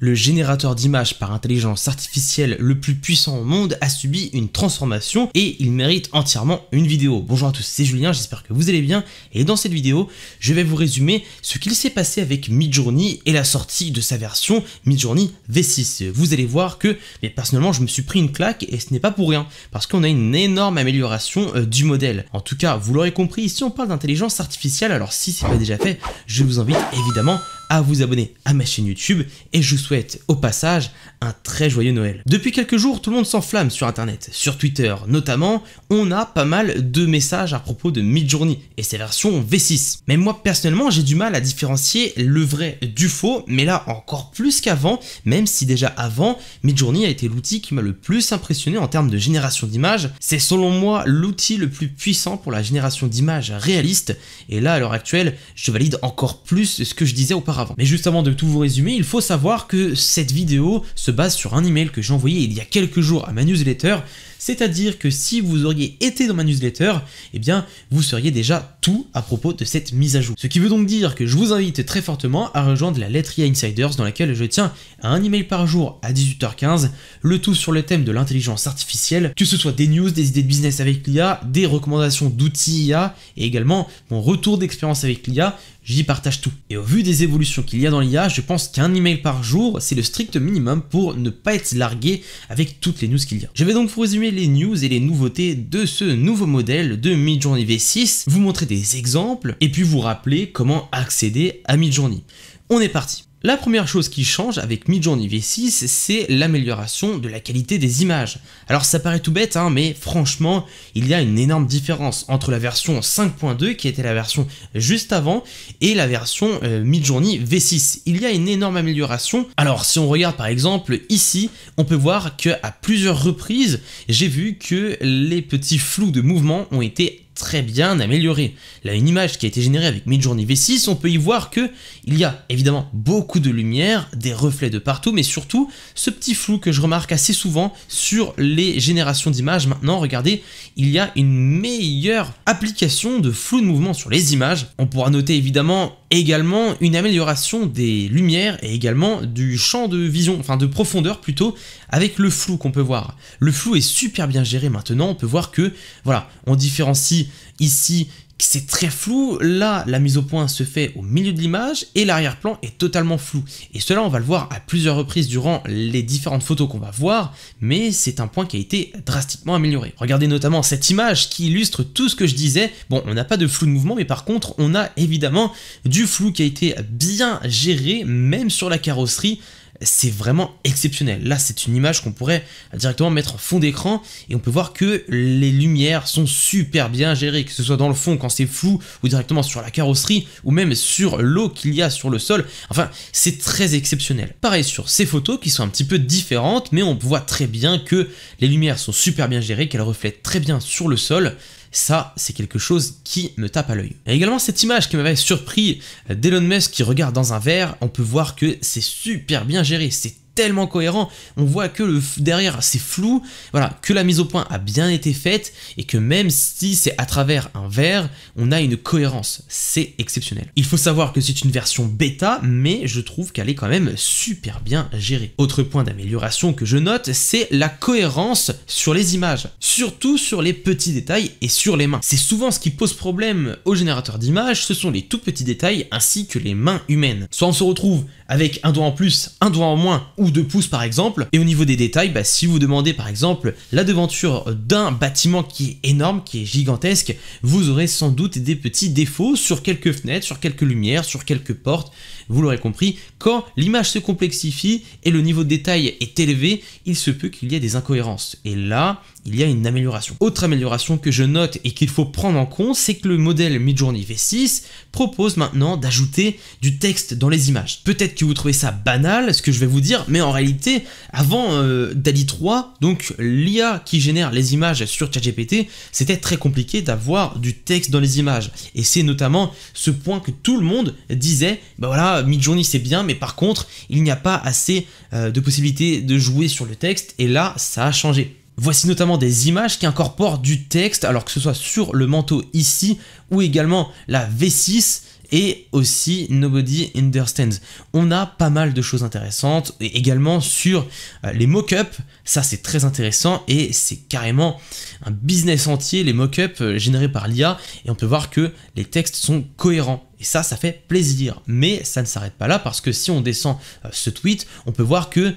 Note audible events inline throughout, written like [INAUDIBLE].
Le générateur d'images par intelligence artificielle le plus puissant au monde a subi une transformation et il mérite entièrement une vidéo. Bonjour à tous, c'est Julien, j'espère que vous allez bien et dans cette vidéo, je vais vous résumer ce qu'il s'est passé avec Midjourney et la sortie de sa version Midjourney V6. Vous allez voir que, mais personnellement, je me suis pris une claque et ce n'est pas pour rien parce qu'on a une énorme amélioration euh, du modèle. En tout cas, vous l'aurez compris, ici on parle d'intelligence artificielle, alors si c'est pas déjà fait, je vous invite évidemment à vous abonner à ma chaîne YouTube et je vous souhaite au passage un très joyeux Noël. Depuis quelques jours, tout le monde s'enflamme sur internet, sur Twitter notamment, on a pas mal de messages à propos de Midjourney et ses versions V6. Mais moi personnellement, j'ai du mal à différencier le vrai du faux, mais là encore plus qu'avant, même si déjà avant, Midjourney a été l'outil qui m'a le plus impressionné en termes de génération d'images. C'est selon moi l'outil le plus puissant pour la génération d'images réalistes et là à l'heure actuelle, je valide encore plus ce que je disais auparavant mais juste avant de tout vous résumer, il faut savoir que cette vidéo se base sur un email que j'ai envoyé il y a quelques jours à ma newsletter, c'est-à-dire que si vous auriez été dans ma newsletter, eh bien vous seriez déjà tout à propos de cette mise à jour. Ce qui veut donc dire que je vous invite très fortement à rejoindre la lettre IA e Insiders dans laquelle je tiens à un email par jour à 18h15, le tout sur le thème de l'intelligence artificielle, que ce soit des news, des idées de business avec l'IA, des recommandations d'outils IA et également mon retour d'expérience avec l'IA, j'y partage tout. Et au vu des évolutions qu'il y a dans l'IA, je pense qu'un email par jour, c'est le strict minimum pour ne pas être largué avec toutes les news qu'il y a. Je vais donc vous résumer les news et les nouveautés de ce nouveau modèle de Midjourney V6, vous montrer des exemples et puis vous rappeler comment accéder à Midjourney. On est parti la première chose qui change avec Midjourney V6, c'est l'amélioration de la qualité des images. Alors ça paraît tout bête, hein, mais franchement, il y a une énorme différence entre la version 5.2, qui était la version juste avant, et la version euh, Midjourney V6. Il y a une énorme amélioration. Alors si on regarde par exemple ici, on peut voir que à plusieurs reprises, j'ai vu que les petits flous de mouvement ont été très bien amélioré. Là, une image qui a été générée avec Midjourney V6, on peut y voir que il y a évidemment beaucoup de lumière, des reflets de partout, mais surtout ce petit flou que je remarque assez souvent sur les générations d'images. Maintenant, regardez, il y a une meilleure application de flou de mouvement sur les images. On pourra noter évidemment également une amélioration des lumières et également du champ de vision, enfin de profondeur plutôt, avec le flou qu'on peut voir. Le flou est super bien géré maintenant, on peut voir que, voilà, on différencie ici c'est très flou. Là, la mise au point se fait au milieu de l'image et l'arrière-plan est totalement flou. Et cela, on va le voir à plusieurs reprises durant les différentes photos qu'on va voir, mais c'est un point qui a été drastiquement amélioré. Regardez notamment cette image qui illustre tout ce que je disais. Bon, on n'a pas de flou de mouvement, mais par contre, on a évidemment du flou qui a été bien géré, même sur la carrosserie c'est vraiment exceptionnel. Là, c'est une image qu'on pourrait directement mettre en fond d'écran et on peut voir que les lumières sont super bien gérées, que ce soit dans le fond quand c'est flou ou directement sur la carrosserie ou même sur l'eau qu'il y a sur le sol. Enfin, c'est très exceptionnel. Pareil sur ces photos qui sont un petit peu différentes, mais on voit très bien que les lumières sont super bien gérées, qu'elles reflètent très bien sur le sol. Ça, c'est quelque chose qui me tape à l'œil. Et également cette image qui m'avait surpris d'Elon Musk qui regarde dans un verre, on peut voir que c'est super bien géré, c'est tellement cohérent. On voit que le derrière c'est flou, voilà, que la mise au point a bien été faite et que même si c'est à travers un verre, on a une cohérence. C'est exceptionnel. Il faut savoir que c'est une version bêta, mais je trouve qu'elle est quand même super bien gérée. Autre point d'amélioration que je note, c'est la cohérence sur les images, surtout sur les petits détails et sur les mains. C'est souvent ce qui pose problème au générateur d'images, ce sont les tout petits détails ainsi que les mains humaines. Soit on se retrouve avec un doigt en plus, un doigt en moins ou de pouces par exemple. Et au niveau des détails, bah, si vous demandez par exemple la devanture d'un bâtiment qui est énorme, qui est gigantesque, vous aurez sans doute des petits défauts sur quelques fenêtres, sur quelques lumières, sur quelques portes. Vous l'aurez compris, quand l'image se complexifie et le niveau de détail est élevé, il se peut qu'il y ait des incohérences. Et là, il y a une amélioration. Autre amélioration que je note et qu'il faut prendre en compte, c'est que le modèle Midjourney V6 propose maintenant d'ajouter du texte dans les images. Peut-être que vous trouvez ça banal, ce que je vais vous dire, mais en réalité, avant euh, DALI 3, donc l'IA qui génère les images sur ChatGPT, c'était très compliqué d'avoir du texte dans les images. Et c'est notamment ce point que tout le monde disait, bah voilà, Midjourney c'est bien, mais par contre, il n'y a pas assez euh, de possibilités de jouer sur le texte, et là, ça a changé. Voici notamment des images qui incorporent du texte, alors que ce soit sur le manteau ici ou également la V6 et aussi Nobody Understands. On a pas mal de choses intéressantes et également sur euh, les mock-ups, ça c'est très intéressant et c'est carrément un business entier les mock-ups euh, générés par l'IA et on peut voir que les textes sont cohérents. Et ça, ça fait plaisir. Mais ça ne s'arrête pas là parce que si on descend euh, ce tweet, on peut voir que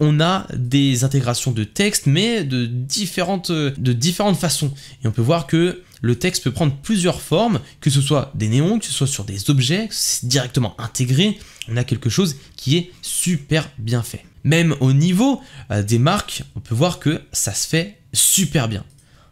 on a des intégrations de textes, mais de différentes, de différentes façons. Et on peut voir que le texte peut prendre plusieurs formes, que ce soit des néons, que ce soit sur des objets directement intégrés, on a quelque chose qui est super bien fait. Même au niveau euh, des marques, on peut voir que ça se fait super bien.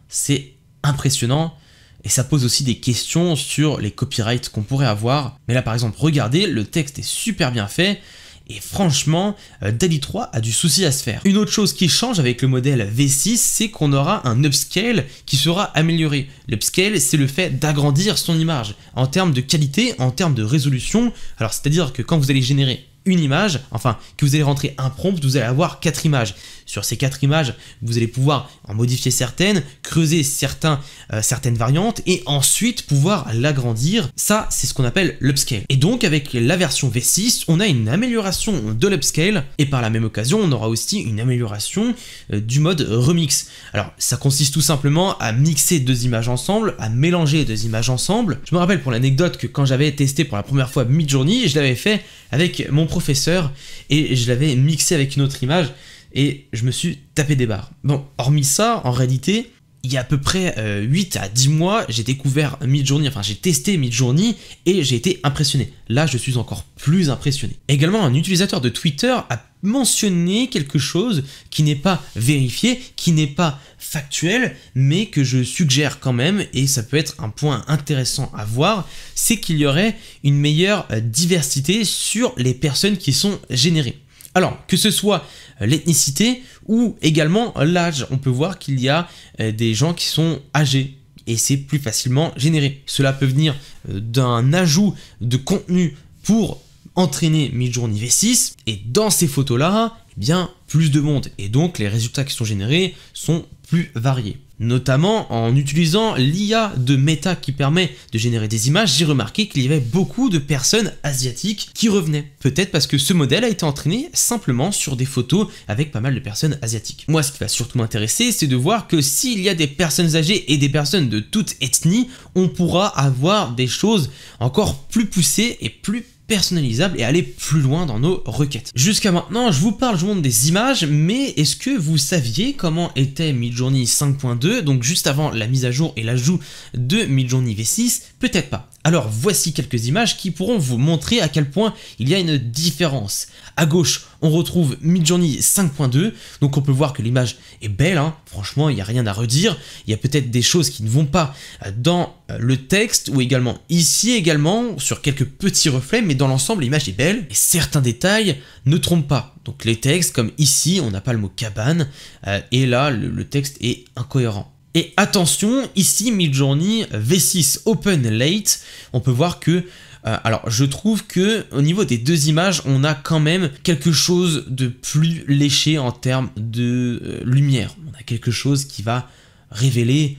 C'est impressionnant et ça pose aussi des questions sur les copyrights qu'on pourrait avoir. Mais là par exemple, regardez, le texte est super bien fait, et franchement, euh, Dali 3 a du souci à se faire. Une autre chose qui change avec le modèle V6, c'est qu'on aura un upscale qui sera amélioré. L'upscale, c'est le fait d'agrandir son image en termes de qualité, en termes de résolution. Alors c'est-à-dire que quand vous allez générer une image, enfin que vous allez rentrer un prompt, vous allez avoir quatre images. Sur ces quatre images, vous allez pouvoir en modifier certaines, creuser certains, euh, certaines variantes et ensuite pouvoir l'agrandir. Ça, c'est ce qu'on appelle l'upscale. Et donc avec la version V6, on a une amélioration de l'upscale et par la même occasion, on aura aussi une amélioration euh, du mode remix. Alors ça consiste tout simplement à mixer deux images ensemble, à mélanger deux images ensemble. Je me rappelle pour l'anecdote que quand j'avais testé pour la première fois Midjourney, je l'avais fait avec mon professeur et je l'avais mixé avec une autre image et je me suis tapé des barres. Bon, hormis ça, en réalité, il y a à peu près 8 euh, à 10 mois, j'ai découvert Midjourney, enfin j'ai testé Midjourney et j'ai été impressionné. Là, je suis encore plus impressionné. Également, un utilisateur de Twitter a mentionner quelque chose qui n'est pas vérifié, qui n'est pas factuel, mais que je suggère quand même, et ça peut être un point intéressant à voir, c'est qu'il y aurait une meilleure euh, diversité sur les personnes qui sont générées. Alors, que ce soit euh, l'ethnicité ou également l'âge, on peut voir qu'il y a euh, des gens qui sont âgés et c'est plus facilement généré. Cela peut venir d'un ajout de contenu pour entraîner Midjourney V6 et dans ces photos-là, eh bien plus de monde et donc les résultats qui sont générés sont plus variés. Notamment en utilisant l'IA de Meta qui permet de générer des images, j'ai remarqué qu'il y avait beaucoup de personnes asiatiques qui revenaient. Peut-être parce que ce modèle a été entraîné simplement sur des photos avec pas mal de personnes asiatiques. Moi, ce qui va surtout m'intéresser, c'est de voir que s'il y a des personnes âgées et des personnes de toute ethnie, on pourra avoir des choses encore plus poussées et plus personnalisable et aller plus loin dans nos requêtes. Jusqu'à maintenant, je vous parle, je vous montre des images, mais est-ce que vous saviez comment était Midjourney 5.2, donc juste avant la mise à jour et l'ajout de Midjourney V6 Peut-être pas. Alors voici quelques images qui pourront vous montrer à quel point il y a une différence. À gauche, on retrouve Midjourney 5.2, donc on peut voir que l'image est belle, hein. franchement, il n'y a rien à redire. Il y a peut-être des choses qui ne vont pas euh, dans euh, le texte, ou également ici également, sur quelques petits reflets, mais dans l'ensemble, l'image est belle, et certains détails ne trompent pas. Donc les textes, comme ici, on n'a pas le mot cabane, euh, et là, le, le texte est incohérent. Et attention, ici Midjourney V6 Open Late, on peut voir que euh, alors je trouve que au niveau des deux images, on a quand même quelque chose de plus léché en termes de euh, lumière. On a quelque chose qui va révéler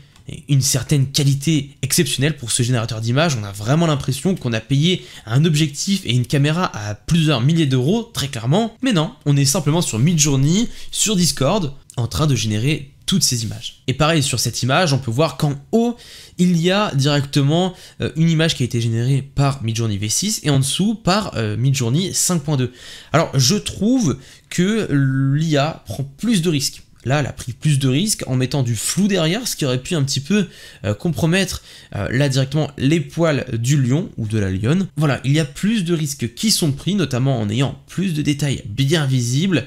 une certaine qualité exceptionnelle pour ce générateur d'images. On a vraiment l'impression qu'on a payé un objectif et une caméra à plusieurs milliers d'euros, très clairement. Mais non, on est simplement sur Midjourney, sur Discord, en train de générer ces images. Et pareil, sur cette image, on peut voir qu'en haut, il y a directement euh, une image qui a été générée par Midjourney V6 et en dessous par euh, Midjourney 5.2. Alors, je trouve que l'IA prend plus de risques. Là, elle a pris plus de risques en mettant du flou derrière, ce qui aurait pu un petit peu euh, compromettre là directement les poils du lion ou de la lionne. Voilà, il y a plus de risques qui sont pris, notamment en ayant plus de détails bien visibles,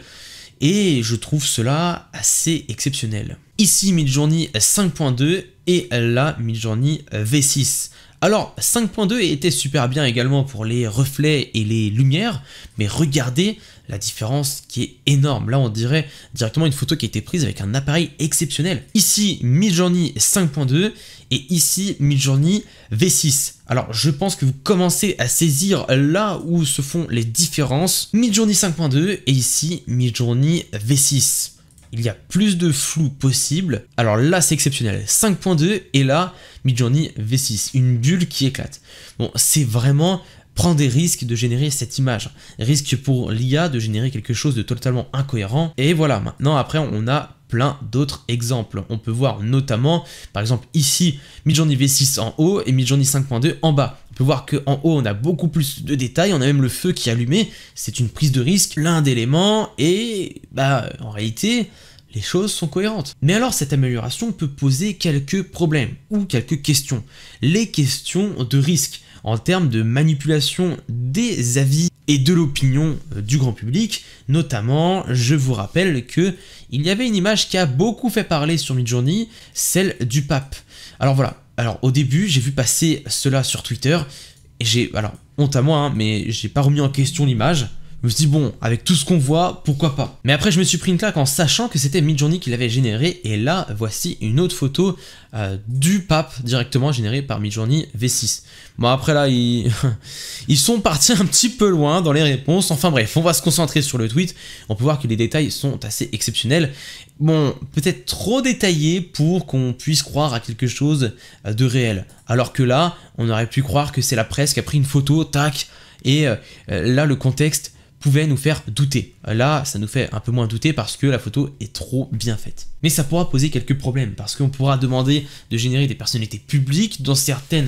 et je trouve cela assez exceptionnel. Ici Midjourney 5.2 et là Midjourney V6. Alors 5.2 était super bien également pour les reflets et les lumières, mais regardez la différence qui est énorme. Là on dirait directement une photo qui a été prise avec un appareil exceptionnel. Ici Midjourney 5.2 et ici Midjourney V6. Alors je pense que vous commencez à saisir là où se font les différences. Midjourney 5.2 et ici Midjourney V6 il y a plus de flou possible. Alors là, c'est exceptionnel. 5.2 et là, Midjourney V6, une bulle qui éclate. Bon, c'est vraiment prendre des risques de générer cette image. Risque pour l'IA de générer quelque chose de totalement incohérent. Et voilà, maintenant après on a plein d'autres exemples. On peut voir notamment, par exemple ici, Midjourney V6 en haut et Midjourney 5.2 en bas. On peut voir qu'en haut, on a beaucoup plus de détails, on a même le feu qui est allumé, c'est une prise de risque, l'un d'éléments, et bah en réalité, les choses sont cohérentes. Mais alors cette amélioration peut poser quelques problèmes ou quelques questions. Les questions de risque en termes de manipulation des avis et de l'opinion euh, du grand public. Notamment, je vous rappelle que il y avait une image qui a beaucoup fait parler sur Midjourney, celle du pape. Alors voilà, alors au début, j'ai vu passer cela sur Twitter, et j'ai, alors honte à moi, hein, mais j'ai pas remis en question l'image, je me suis dit, bon, avec tout ce qu'on voit, pourquoi pas Mais après, je me suis pris une claque en sachant que c'était Midjourney qui l'avait généré. Et là, voici une autre photo euh, du pape directement générée par Midjourney V6. Bon, après là, ils... [LAUGHS] ils sont partis un petit peu loin dans les réponses. Enfin bref, on va se concentrer sur le tweet. On peut voir que les détails sont assez exceptionnels. Bon, peut-être trop détaillés pour qu'on puisse croire à quelque chose euh, de réel. Alors que là, on aurait pu croire que c'est la presse qui a pris une photo, tac. Et euh, là, le contexte pouvait nous faire douter. Là, ça nous fait un peu moins douter parce que la photo est trop bien faite. Mais ça pourra poser quelques problèmes parce qu'on pourra demander de générer des personnalités publiques dans certains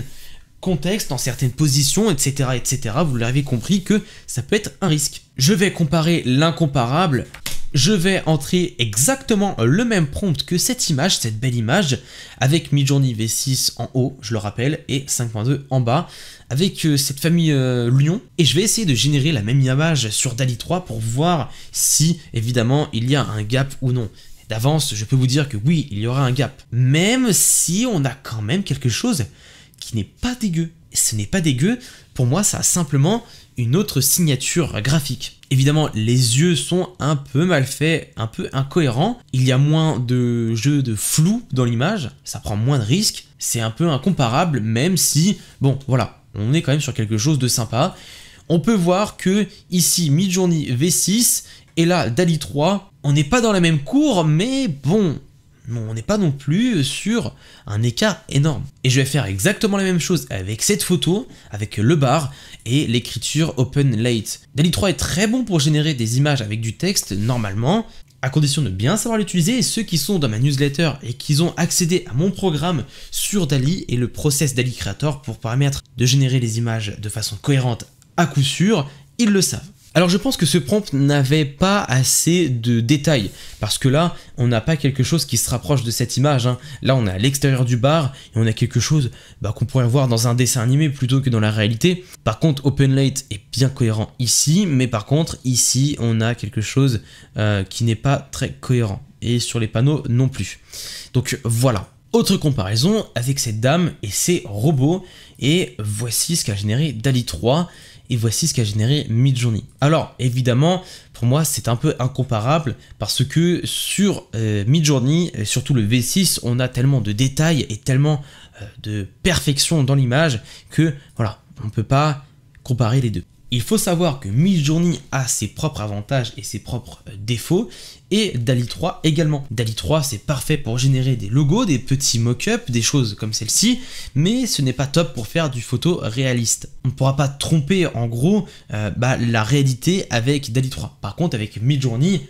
contextes, dans certaines positions, etc. etc. Vous l'avez compris que ça peut être un risque. Je vais comparer l'incomparable je vais entrer exactement le même prompt que cette image, cette belle image, avec Midjourney V6 en haut, je le rappelle, et 5.2 en bas avec euh, cette famille euh, Lyon et je vais essayer de générer la même image sur DALI 3 pour voir si évidemment il y a un gap ou non. D'avance, je peux vous dire que oui, il y aura un gap. Même si on a quand même quelque chose qui n'est pas dégueu. Ce n'est pas dégueu, pour moi ça a simplement une autre signature graphique. Évidemment, les yeux sont un peu mal faits, un peu incohérents. Il y a moins de jeux de flou dans l'image, ça prend moins de risques. C'est un peu incomparable, même si, bon, voilà, on est quand même sur quelque chose de sympa. On peut voir que ici Midjourney V6 et là Dali 3, on n'est pas dans la même cour, mais bon, on n'est pas non plus sur un écart énorme. Et je vais faire exactement la même chose avec cette photo, avec le bar et l'écriture Open Late. DALI 3 est très bon pour générer des images avec du texte normalement, à condition de bien savoir l'utiliser. ceux qui sont dans ma newsletter et qui ont accédé à mon programme sur DALI et le process DALI Creator pour permettre de générer les images de façon cohérente à coup sûr, ils le savent. Alors je pense que ce prompt n'avait pas assez de détails, parce que là, on n'a pas quelque chose qui se rapproche de cette image. Hein. Là, on est à l'extérieur du bar, et on a quelque chose bah, qu'on pourrait voir dans un dessin animé plutôt que dans la réalité. Par contre, OpenLight est bien cohérent ici, mais par contre, ici, on a quelque chose euh, qui n'est pas très cohérent. Et sur les panneaux non plus. Donc voilà, autre comparaison avec cette dame et ses robots, et voici ce qu'a généré DALI 3 et voici ce qu'a généré Midjourney. Alors évidemment, pour moi c'est un peu incomparable parce que sur euh, Midjourney, euh, surtout le V6, on a tellement de détails et tellement euh, de perfection dans l'image que voilà, on ne peut pas comparer les deux. Il faut savoir que Midjourney a ses propres avantages et ses propres euh, défauts, et DALI 3 également. DALI 3 c'est parfait pour générer des logos, des petits mock-ups, des choses comme celle-ci, mais ce n'est pas top pour faire du photo réaliste. On ne pourra pas tromper en gros euh, bah, la réalité avec DALI 3. Par contre avec Midjourney,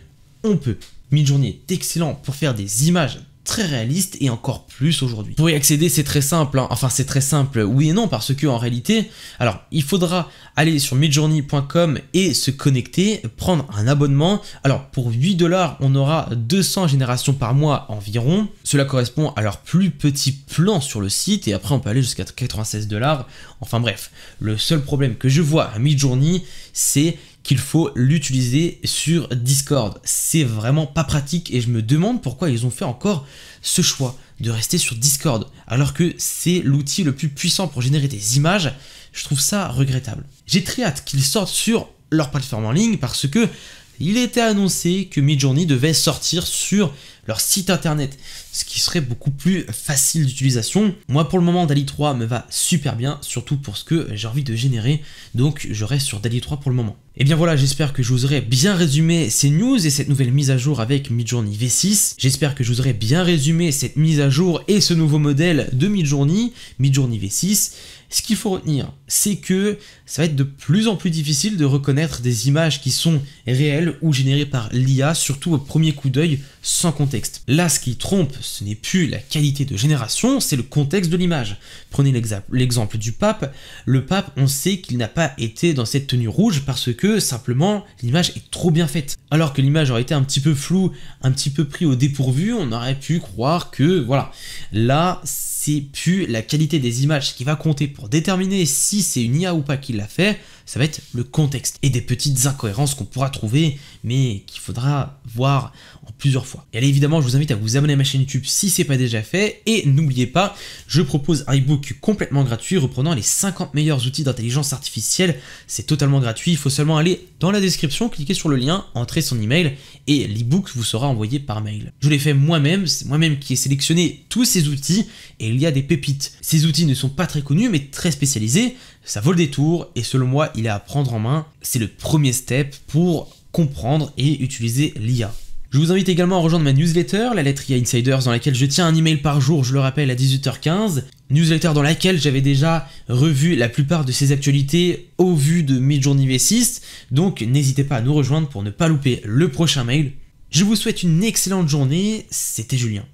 on peut. Midjourney est excellent pour faire des images réaliste et encore plus aujourd'hui. Pour y accéder, c'est très simple, hein. enfin c'est très simple, oui et non, parce que en réalité, alors il faudra aller sur midjourney.com et se connecter, prendre un abonnement. Alors pour 8 dollars, on aura 200 générations par mois environ. Cela correspond à leur plus petit plan sur le site et après on peut aller jusqu'à 96 dollars. Enfin bref, le seul problème que je vois à Midjourney, c'est qu'il faut l'utiliser sur Discord. C'est vraiment pas pratique et je me demande pourquoi ils ont fait encore ce choix de rester sur Discord alors que c'est l'outil le plus puissant pour générer des images. Je trouve ça regrettable. J'ai très hâte qu'ils sortent sur leur plateforme en ligne parce que il était annoncé que Midjourney devait sortir sur leur site internet, ce qui serait beaucoup plus facile d'utilisation. Moi pour le moment DALI 3 me va super bien, surtout pour ce que j'ai envie de générer, donc je reste sur DALI 3 pour le moment. Et eh bien voilà, j'espère que je vous aurai bien résumé ces news et cette nouvelle mise à jour avec Midjourney V6. J'espère que je vous aurai bien résumé cette mise à jour et ce nouveau modèle de Midjourney, Midjourney V6. Ce qu'il faut retenir, c'est que ça va être de plus en plus difficile de reconnaître des images qui sont réelles ou générées par l'IA, surtout au premier coup d'œil sans contexte. Là, ce qui trompe, ce n'est plus la qualité de génération, c'est le contexte de l'image. Prenez l'exemple du pape. Le pape, on sait qu'il n'a pas été dans cette tenue rouge parce que simplement l'image est trop bien faite. Alors que l'image aurait été un petit peu floue, un petit peu pris au dépourvu, on aurait pu croire que voilà. Là, c'est plus la qualité des images qui va compter pour déterminer si c'est une IA ou pas qui l'a fait, ça va être le contexte et des petites incohérences qu'on pourra trouver, mais qu'il faudra voir en plusieurs fois. Et allez, évidemment, je vous invite à vous abonner à ma chaîne YouTube si c'est pas déjà fait, et n'oubliez pas, je propose un ebook complètement gratuit reprenant les 50 meilleurs outils d'intelligence artificielle. C'est totalement gratuit, il faut seulement aller dans la description, cliquer sur le lien, entrer son email, et l'ebook vous sera envoyé par mail. Je l'ai fait moi-même, c'est moi-même qui ai sélectionné tous ces outils et il y a des pépites. Ces outils ne sont pas très connus mais très spécialisés, ça vaut le détour et selon moi il est à prendre en main, c'est le premier step pour comprendre et utiliser l'IA. Je vous invite également à rejoindre ma newsletter, la lettre IA Insiders, dans laquelle je tiens un email par jour, je le rappelle, à 18h15. Newsletter dans laquelle j'avais déjà revu la plupart de ces actualités au vu de Midjourney V6. Donc n'hésitez pas à nous rejoindre pour ne pas louper le prochain mail. Je vous souhaite une excellente journée, c'était Julien.